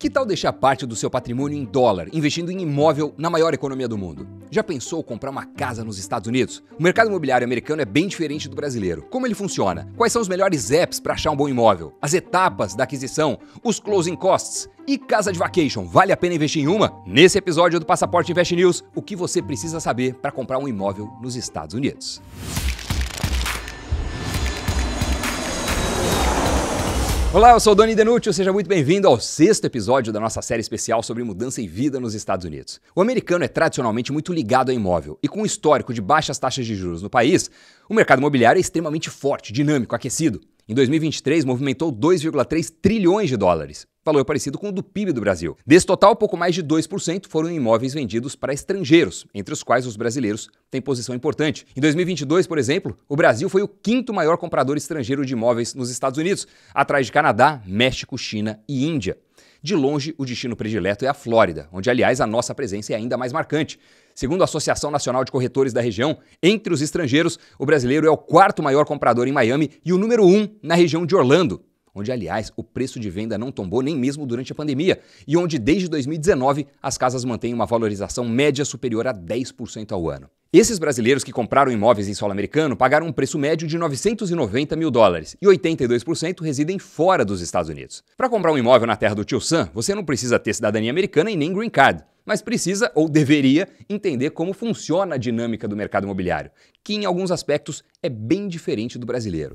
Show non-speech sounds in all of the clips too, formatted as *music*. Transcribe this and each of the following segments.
Que tal deixar parte do seu patrimônio em dólar, investindo em imóvel na maior economia do mundo? Já pensou comprar uma casa nos Estados Unidos? O mercado imobiliário americano é bem diferente do brasileiro. Como ele funciona? Quais são os melhores apps para achar um bom imóvel? As etapas da aquisição? Os closing costs? E casa de vacation, vale a pena investir em uma? Nesse episódio do Passaporte Invest News, o que você precisa saber para comprar um imóvel nos Estados Unidos. Olá, eu sou o Doni Denútil, seja muito bem-vindo ao sexto episódio da nossa série especial sobre mudança e vida nos Estados Unidos. O americano é tradicionalmente muito ligado a imóvel e com um histórico de baixas taxas de juros no país, o mercado imobiliário é extremamente forte, dinâmico, aquecido em 2023 movimentou 2,3 trilhões de dólares, valor parecido com o do PIB do Brasil. Desse total, pouco mais de 2% foram imóveis vendidos para estrangeiros, entre os quais os brasileiros têm posição importante. Em 2022, por exemplo, o Brasil foi o quinto maior comprador estrangeiro de imóveis nos Estados Unidos, atrás de Canadá, México, China e Índia. De longe, o destino predileto é a Flórida, onde, aliás, a nossa presença é ainda mais marcante. Segundo a Associação Nacional de Corretores da região, entre os estrangeiros, o brasileiro é o quarto maior comprador em Miami e o número um na região de Orlando, onde, aliás, o preço de venda não tombou nem mesmo durante a pandemia e onde, desde 2019, as casas mantêm uma valorização média superior a 10% ao ano. Esses brasileiros que compraram imóveis em solo americano pagaram um preço médio de 990 mil dólares e 82% residem fora dos Estados Unidos. Para comprar um imóvel na terra do tio Sam, você não precisa ter cidadania americana e nem green card, mas precisa ou deveria entender como funciona a dinâmica do mercado imobiliário, que em alguns aspectos é bem diferente do brasileiro.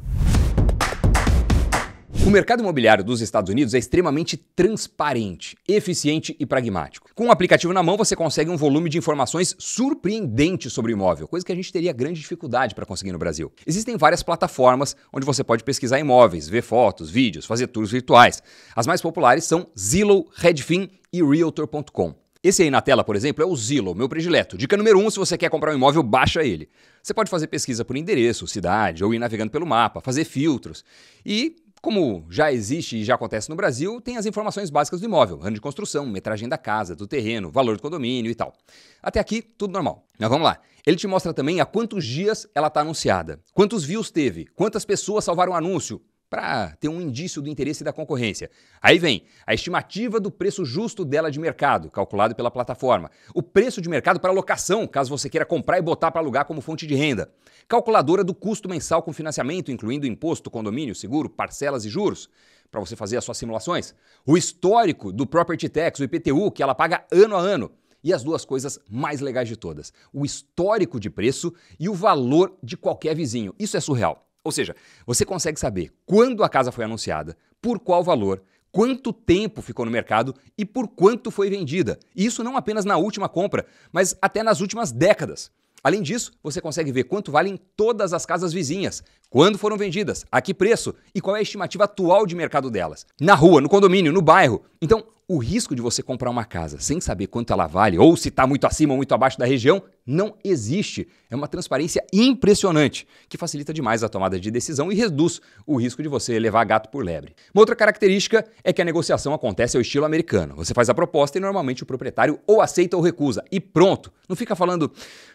O mercado imobiliário dos Estados Unidos é extremamente transparente, eficiente e pragmático. Com o um aplicativo na mão, você consegue um volume de informações surpreendente sobre o imóvel, coisa que a gente teria grande dificuldade para conseguir no Brasil. Existem várias plataformas onde você pode pesquisar imóveis, ver fotos, vídeos, fazer tours virtuais. As mais populares são Zillow, Redfin e Realtor.com. Esse aí na tela, por exemplo, é o Zillow, meu predileto. Dica número 1, um, se você quer comprar um imóvel, baixa ele. Você pode fazer pesquisa por endereço, cidade, ou ir navegando pelo mapa, fazer filtros. E como já existe e já acontece no Brasil, tem as informações básicas do imóvel, ano de construção, metragem da casa, do terreno, valor do condomínio e tal. Até aqui, tudo normal. Mas vamos lá. Ele te mostra também há quantos dias ela está anunciada, quantos views teve, quantas pessoas salvaram o anúncio, para ter um indício do interesse da concorrência. Aí vem a estimativa do preço justo dela de mercado, calculado pela plataforma, o preço de mercado para locação, caso você queira comprar e botar para alugar como fonte de renda, calculadora do custo mensal com financiamento, incluindo imposto, condomínio, seguro, parcelas e juros, para você fazer as suas simulações, o histórico do property tax, o IPTU, que ela paga ano a ano. E as duas coisas mais legais de todas: o histórico de preço e o valor de qualquer vizinho. Isso é surreal. Ou seja, você consegue saber quando a casa foi anunciada, por qual valor, quanto tempo ficou no mercado e por quanto foi vendida. E isso não apenas na última compra, mas até nas últimas décadas. Além disso, você consegue ver quanto valem todas as casas vizinhas, quando foram vendidas, a que preço e qual é a estimativa atual de mercado delas. Na rua, no condomínio, no bairro. Então, o risco de você comprar uma casa sem saber quanto ela vale ou se está muito acima ou muito abaixo da região não existe. É uma transparência impressionante que facilita demais a tomada de decisão e reduz o risco de você levar gato por lebre. Uma outra característica é que a negociação acontece ao estilo americano. Você faz a proposta e normalmente o proprietário ou aceita ou recusa e pronto. Não fica falando,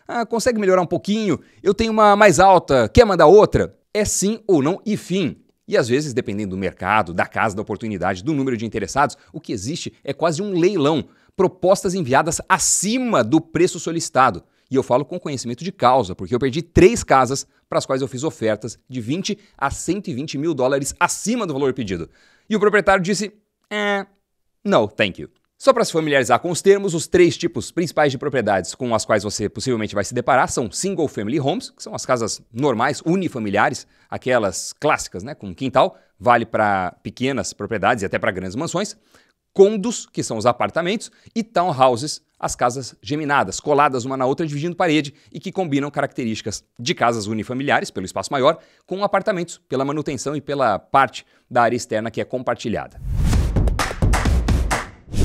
ah, consegue melhorar um pouquinho? Eu tenho uma mais alta, quer mandar outra? É sim ou não e fim. E às vezes, dependendo do mercado, da casa, da oportunidade, do número de interessados, o que existe é quase um leilão. Propostas enviadas acima do preço solicitado. E eu falo com conhecimento de causa, porque eu perdi três casas para as quais eu fiz ofertas de 20 a 120 mil dólares acima do valor pedido. E o proprietário disse: eh, não, thank you. Só para se familiarizar com os termos, os três tipos principais de propriedades com as quais você possivelmente vai se deparar são single family homes, que são as casas normais, unifamiliares, aquelas clássicas, né, com quintal, vale para pequenas propriedades e até para grandes mansões, condos, que são os apartamentos, e townhouses, as casas geminadas, coladas uma na outra, dividindo parede e que combinam características de casas unifamiliares, pelo espaço maior, com apartamentos, pela manutenção e pela parte da área externa que é compartilhada.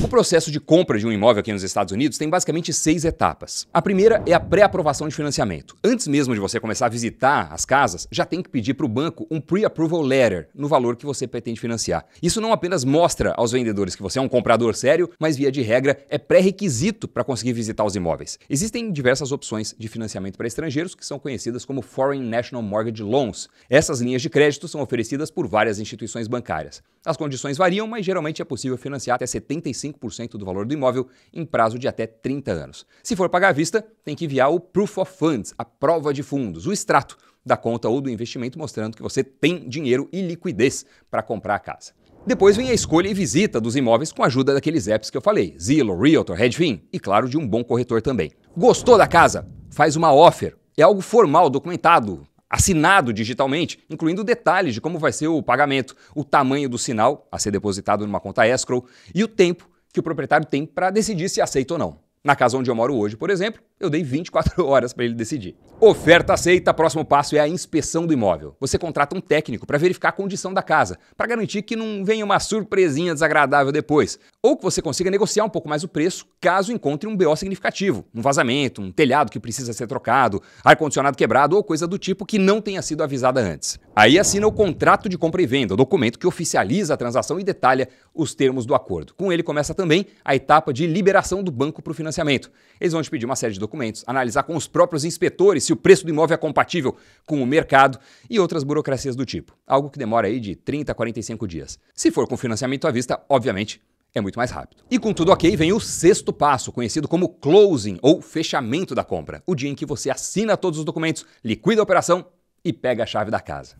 O processo de compra de um imóvel aqui nos Estados Unidos tem basicamente seis etapas. A primeira é a pré-aprovação de financiamento. Antes mesmo de você começar a visitar as casas, já tem que pedir para o banco um pre-approval letter no valor que você pretende financiar. Isso não apenas mostra aos vendedores que você é um comprador sério, mas via de regra é pré-requisito para conseguir visitar os imóveis. Existem diversas opções de financiamento para estrangeiros que são conhecidas como Foreign National Mortgage Loans. Essas linhas de crédito são oferecidas por várias instituições bancárias. As condições variam, mas geralmente é possível financiar até 75 5% do valor do imóvel em prazo de até 30 anos. Se for pagar à vista, tem que enviar o Proof of Funds, a prova de fundos, o extrato da conta ou do investimento mostrando que você tem dinheiro e liquidez para comprar a casa. Depois vem a escolha e visita dos imóveis com a ajuda daqueles apps que eu falei, Zillow, Realtor, Redfin e claro de um bom corretor também. Gostou da casa? Faz uma offer. É algo formal, documentado, assinado digitalmente, incluindo detalhes de como vai ser o pagamento, o tamanho do sinal a ser depositado numa conta escrow e o tempo que o proprietário tem para decidir se aceita ou não. Na casa onde eu moro hoje, por exemplo, eu dei 24 *laughs* horas para ele decidir. Oferta aceita, próximo passo é a inspeção do imóvel. Você contrata um técnico para verificar a condição da casa, para garantir que não venha uma surpresinha desagradável depois, ou que você consiga negociar um pouco mais o preço, caso encontre um BO significativo, um vazamento, um telhado que precisa ser trocado, ar-condicionado quebrado ou coisa do tipo que não tenha sido avisada antes. Aí assina o contrato de compra e venda, o documento que oficializa a transação e detalha os termos do acordo. Com ele começa também a etapa de liberação do banco para o financiamento financiamento. Eles vão te pedir uma série de documentos, analisar com os próprios inspetores se o preço do imóvel é compatível com o mercado e outras burocracias do tipo, algo que demora aí de 30 a 45 dias. Se for com financiamento à vista, obviamente, é muito mais rápido. E com tudo ok, vem o sexto passo, conhecido como closing ou fechamento da compra, o dia em que você assina todos os documentos, liquida a operação e pega a chave da casa.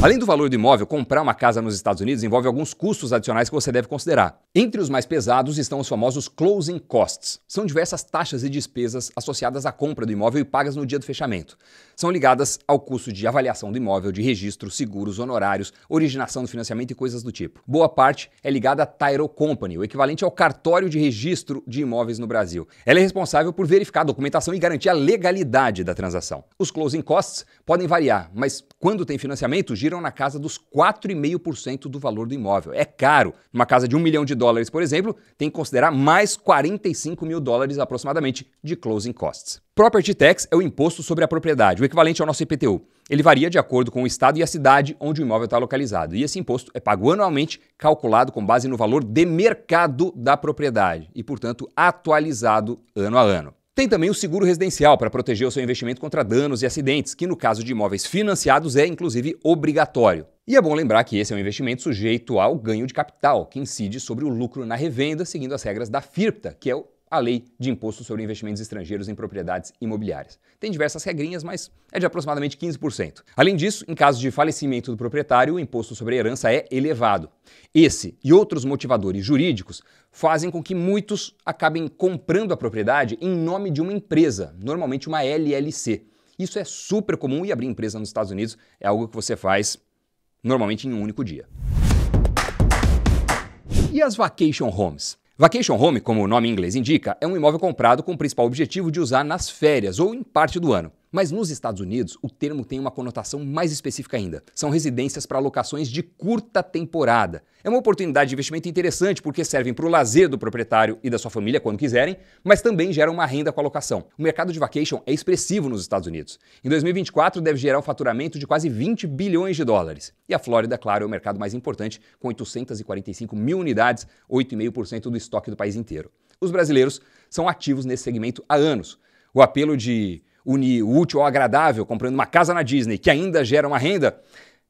Além do valor do imóvel, comprar uma casa nos Estados Unidos envolve alguns custos adicionais que você deve considerar. Entre os mais pesados estão os famosos closing costs. São diversas taxas e despesas associadas à compra do imóvel e pagas no dia do fechamento. São ligadas ao custo de avaliação do imóvel, de registro, seguros, honorários, originação do financiamento e coisas do tipo. Boa parte é ligada à Tyro Company, o equivalente ao cartório de registro de imóveis no Brasil. Ela é responsável por verificar a documentação e garantir a legalidade da transação. Os closing costs podem variar, mas quando tem financiamento, viram na casa dos 4,5% do valor do imóvel. É caro. Uma casa de um milhão de dólares, por exemplo, tem que considerar mais 45 mil dólares aproximadamente de closing costs. Property tax é o imposto sobre a propriedade, o equivalente ao nosso IPTU. Ele varia de acordo com o estado e a cidade onde o imóvel está localizado. E esse imposto é pago anualmente, calculado com base no valor de mercado da propriedade e, portanto, atualizado ano a ano. Tem também o seguro residencial para proteger o seu investimento contra danos e acidentes, que no caso de imóveis financiados é inclusive obrigatório. E é bom lembrar que esse é um investimento sujeito ao ganho de capital, que incide sobre o lucro na revenda, seguindo as regras da FIRPTA, que é o a Lei de Imposto sobre Investimentos Estrangeiros em Propriedades Imobiliárias. Tem diversas regrinhas, mas é de aproximadamente 15%. Além disso, em caso de falecimento do proprietário, o imposto sobre a herança é elevado. Esse e outros motivadores jurídicos fazem com que muitos acabem comprando a propriedade em nome de uma empresa, normalmente uma LLC. Isso é super comum e abrir empresa nos Estados Unidos é algo que você faz normalmente em um único dia. E as vacation homes? Vacation home, como o nome em inglês indica, é um imóvel comprado com o principal objetivo de usar nas férias ou em parte do ano. Mas nos Estados Unidos, o termo tem uma conotação mais específica ainda. São residências para locações de curta temporada. É uma oportunidade de investimento interessante porque servem para o lazer do proprietário e da sua família quando quiserem, mas também geram uma renda com a locação. O mercado de vacation é expressivo nos Estados Unidos. Em 2024, deve gerar um faturamento de quase 20 bilhões de dólares. E a Flórida, claro, é o mercado mais importante, com 845 mil unidades, 8,5% do estoque do país inteiro. Os brasileiros são ativos nesse segmento há anos. O apelo de unir o útil ao agradável, comprando uma casa na Disney que ainda gera uma renda,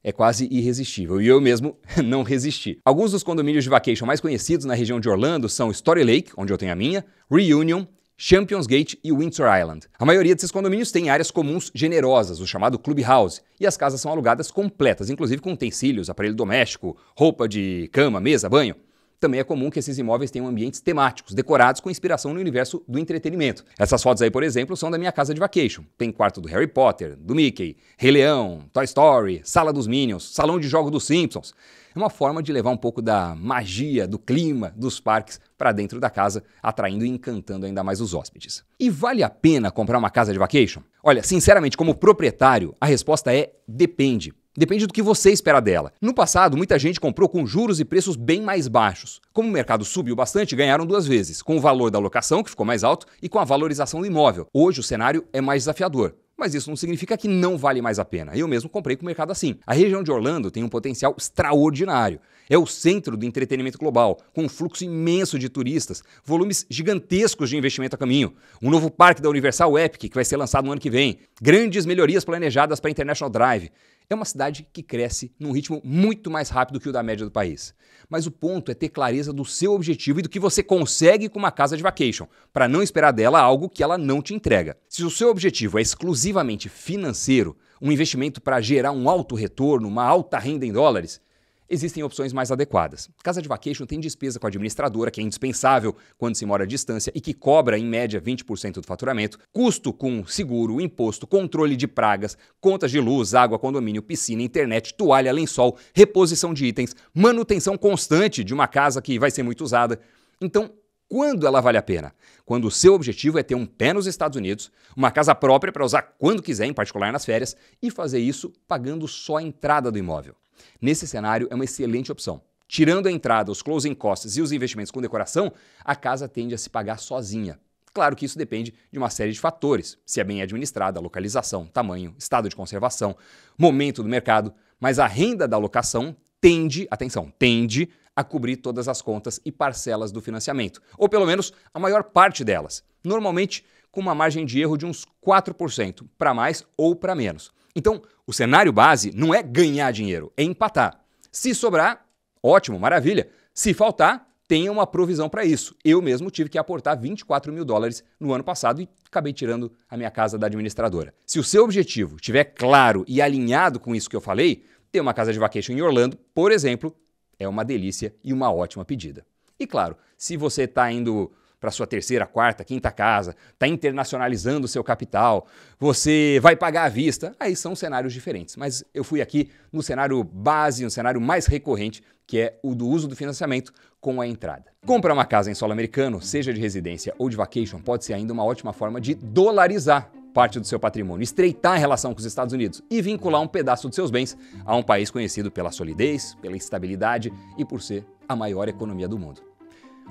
é quase irresistível. E eu mesmo *laughs* não resisti. Alguns dos condomínios de vacation mais conhecidos na região de Orlando são Story Lake, onde eu tenho a minha, Reunion, Champions Gate e Windsor Island. A maioria desses condomínios tem áreas comuns generosas, o chamado clubhouse, e as casas são alugadas completas, inclusive com utensílios, aparelho doméstico, roupa de cama, mesa, banho também é comum que esses imóveis tenham ambientes temáticos, decorados com inspiração no universo do entretenimento. Essas fotos aí, por exemplo, são da minha casa de vacation. Tem quarto do Harry Potter, do Mickey, Rei Leão, Toy Story, Sala dos Minions, Salão de Jogo dos Simpsons. É uma forma de levar um pouco da magia, do clima dos parques para dentro da casa, atraindo e encantando ainda mais os hóspedes. E vale a pena comprar uma casa de vacation? Olha, sinceramente, como proprietário, a resposta é depende. Depende do que você espera dela. No passado, muita gente comprou com juros e preços bem mais baixos. Como o mercado subiu bastante, ganharam duas vezes, com o valor da locação, que ficou mais alto, e com a valorização do imóvel. Hoje o cenário é mais desafiador. Mas isso não significa que não vale mais a pena. Eu mesmo comprei com o mercado assim. A região de Orlando tem um potencial extraordinário. É o centro do entretenimento global, com um fluxo imenso de turistas, volumes gigantescos de investimento a caminho, um novo parque da Universal Epic que vai ser lançado no ano que vem, grandes melhorias planejadas para a International Drive. É uma cidade que cresce num ritmo muito mais rápido que o da média do país. Mas o ponto é ter clareza do seu objetivo e do que você consegue com uma casa de vacation, para não esperar dela algo que ela não te entrega. Se o seu objetivo é exclusivamente financeiro, um investimento para gerar um alto retorno, uma alta renda em dólares, existem opções mais adequadas. Casa de Vacation tem despesa com a administradora, que é indispensável quando se mora à distância e que cobra, em média, 20% do faturamento, custo com seguro, imposto, controle de pragas, contas de luz, água, condomínio, piscina, internet, toalha, lençol, reposição de itens, manutenção constante de uma casa que vai ser muito usada. Então, quando ela vale a pena? Quando o seu objetivo é ter um pé nos Estados Unidos, uma casa própria para usar quando quiser, em particular nas férias, e fazer isso pagando só a entrada do imóvel. Nesse cenário, é uma excelente opção. Tirando a entrada, os closing costs e os investimentos com decoração, a casa tende a se pagar sozinha. Claro que isso depende de uma série de fatores: se é bem administrada, localização, tamanho, estado de conservação, momento do mercado, mas a renda da locação tende, atenção, tende a cobrir todas as contas e parcelas do financiamento, ou pelo menos a maior parte delas. Normalmente, com uma margem de erro de uns 4%, para mais ou para menos. Então, o cenário base não é ganhar dinheiro, é empatar. Se sobrar, ótimo, maravilha. Se faltar, tenha uma provisão para isso. Eu mesmo tive que aportar 24 mil dólares no ano passado e acabei tirando a minha casa da administradora. Se o seu objetivo estiver claro e alinhado com isso que eu falei, ter uma casa de vacation em Orlando, por exemplo, é uma delícia e uma ótima pedida. E claro, se você está indo para sua terceira, quarta, quinta casa, está internacionalizando o seu capital, você vai pagar à vista. Aí são cenários diferentes. Mas eu fui aqui no cenário base, no cenário mais recorrente, que é o do uso do financiamento com a entrada. Comprar uma casa em solo americano, seja de residência ou de vacation, pode ser ainda uma ótima forma de dolarizar parte do seu patrimônio, estreitar a relação com os Estados Unidos e vincular um pedaço dos seus bens a um país conhecido pela solidez, pela estabilidade e por ser a maior economia do mundo.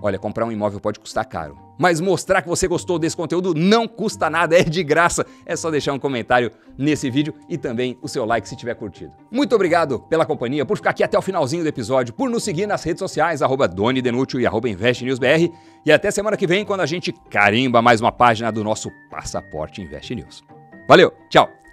Olha, comprar um imóvel pode custar caro, mas mostrar que você gostou desse conteúdo não custa nada, *laughs* é de graça. É só deixar um comentário nesse vídeo e também o seu like se tiver curtido. Muito obrigado pela companhia, por ficar aqui até o finalzinho do episódio, por nos seguir nas redes sociais, arroba Denúcio e arroba InvestNewsBR. E até semana que vem, quando a gente carimba mais uma página do nosso Passaporte Invest News. Valeu, tchau!